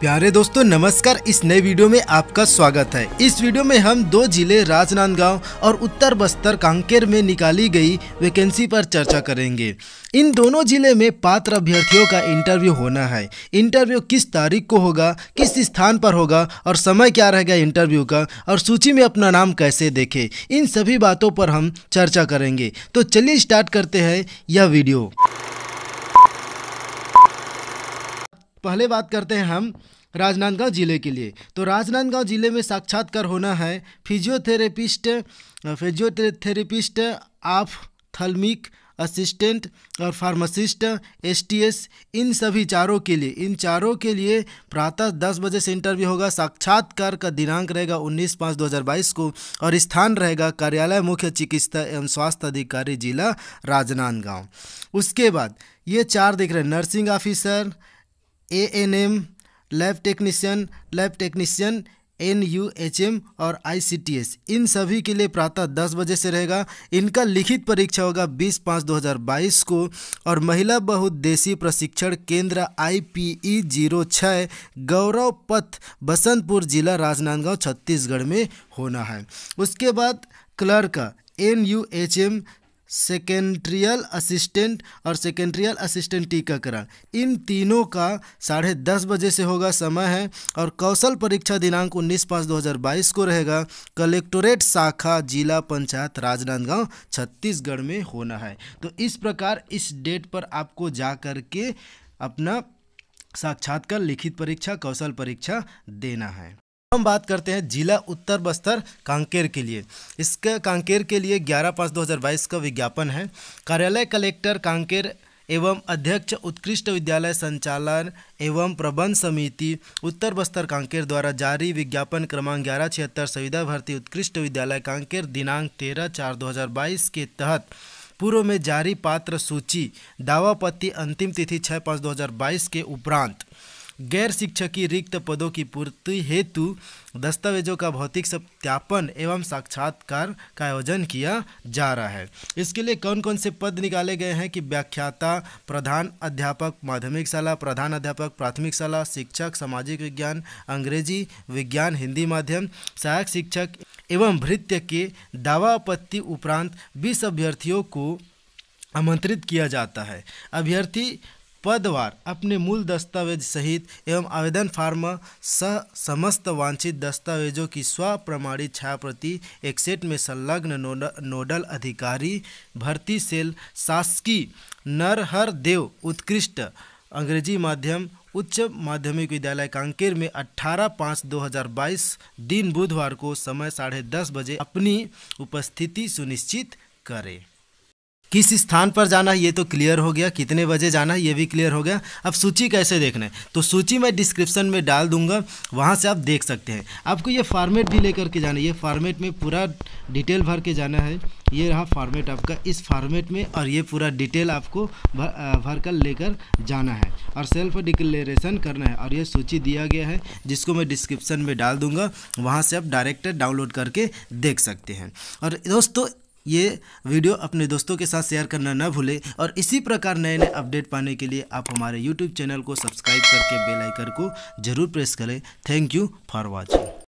प्यारे दोस्तों नमस्कार इस नए वीडियो में आपका स्वागत है इस वीडियो में हम दो जिले राजनांदगांव और उत्तर बस्तर कांकेर में निकाली गई वैकेंसी पर चर्चा करेंगे इन दोनों जिले में पात्र अभ्यर्थियों का इंटरव्यू होना है इंटरव्यू किस तारीख को होगा किस स्थान पर होगा और समय क्या रहेगा इंटरव्यू का और सूची में अपना नाम कैसे देखें इन सभी बातों पर हम चर्चा करेंगे तो चलिए स्टार्ट करते हैं यह वीडियो पहले बात करते हैं हम राजनांदगांव ज़िले के लिए तो राजनांदगांव ज़िले में साक्षात्कार होना है physiotherapist physiotherapist ophthalmic assistant और फार्मासिस्ट एसटीएस इन सभी चारों के लिए इन चारों के लिए प्रातः दस बजे से इंटरव्यू होगा साक्षात्कार का दिनांक रहेगा उन्नीस पाँच दो हज़ार बाईस को और स्थान रहेगा कार्यालय मुख्य चिकित्सा एवं स्वास्थ्य अधिकारी जिला राजनांदगांव उसके बाद ये चार देख रहे हैं nursing officer A N M lab technician lab technician N U H M और आई सी टी एस इन सभी के लिए प्रातः दस बजे से रहेगा इनका लिखित परीक्षा होगा बीस पाँच दो हज़ार बाईस को और महिला बहुद्देशीय प्रशिक्षण केंद्र आई पी ई जीरो छः गौरव पथ बसंतपुर जिला राजनांदगांव छत्तीसगढ़ में होना है उसके बाद clerk N U H M secretarial assistant और सेकेंड्रियल असिस्टेंट टीकाकरण इन तीनों का साढ़े दस बजे से होगा समय है और कौशल परीक्षा दिनांक उन्नीस पाँच दो हज़ार बाईस को रहेगा कलेक्टोरेट शाखा जिला पंचायत राजनांदगांव छत्तीसगढ़ में होना है तो इस प्रकार इस डेट पर आपको जा कर के अपना साक्षात्कार लिखित परीक्षा कौशल परीक्षा देना है हम बात करते हैं जिला उत्तर बस्तर कांकेर के लिए इसके कांकेर के लिए 11 पाँच 2022 का विज्ञापन है कार्यालय कलेक्टर कांकेर एवं अध्यक्ष उत्कृष्ट विद्यालय संचालन एवं प्रबंध समिति उत्तर बस्तर कांकेर द्वारा जारी विज्ञापन क्रमांक ग्यारह छिहत्तर संविदा भर्ती उत्कृष्ट विद्यालय कांकेर दिनांक 13 चार 2022 के तहत पूर्व में जारी पात्र सूची दावापत्ति अंतिम तिथि छः पाँच 2022 के उपरांत गैर शिक्षकीय रिक्त पदों की पूर्ति हेतु दस्तावेजों का भौतिक सत्यापन एवं साक्षात्कार का आयोजन किया जा रहा है इसके लिए कौन कौन से पद निकाले गए हैं कि व्याख्याता प्रधान अध्यापक माध्यमिक शाला प्रधान अध्यापक प्राथमिक शाला शिक्षक सामाजिक विज्ञान अंग्रेजी विज्ञान हिंदी माध्यम सहायक शिक्षक एवं भृत्य के दावा आपत्ति उपरांत बीस अभ्यर्थियों को आमंत्रित किया जाता है अभ्यर्थी पदवार अपने मूल दस्तावेज सहित एवं आवेदन फार्म स समस्त वांछित दस्तावेजों की स्व प्रमाणित छायाप्रति एक्सेट में संलग्न नोडल अधिकारी भर्ती सेल शासकीय नरहर देव उत्कृष्ट अंग्रेजी माध्यम उच्च माध्यमिक विद्यालय कांकेर में 18 पाँच 2022 दिन बुधवार को समय साढ़े दस बजे अपनी उपस्थिति सुनिश्चित करें किस स्थान पर जाना है ये तो क्लियर हो गया कितने बजे जाना है ये भी क्लियर हो गया अब सूची कैसे देखना है तो सूची मैं डिस्क्रिप्शन में डाल दूंगा वहाँ से आप देख सकते हैं आपको ये फॉर्मेट भी लेकर के जाना है ये फॉर्मेट में पूरा डिटेल भर के जाना है ये रहा फॉर्मेट आपका इस फॉर्मेट में और ये पूरा डिटेल आपको भर, भर कर लेकर जाना है और सेल्फ डिक्लेरेशन करना है और ये सूची दिया गया है जिसको मैं डिस्क्रिप्शन में डाल दूंगा वहाँ से आप डायरेक्ट डाउनलोड करके देख सकते हैं और दोस्तों ये वीडियो अपने दोस्तों के साथ शेयर करना ना भूलें और इसी प्रकार नए नए अपडेट पाने के लिए आप हमारे यूट्यूब चैनल को सब्सक्राइब करके बेल आइकन को ज़रूर प्रेस करें थैंक यू फॉर वॉचिंग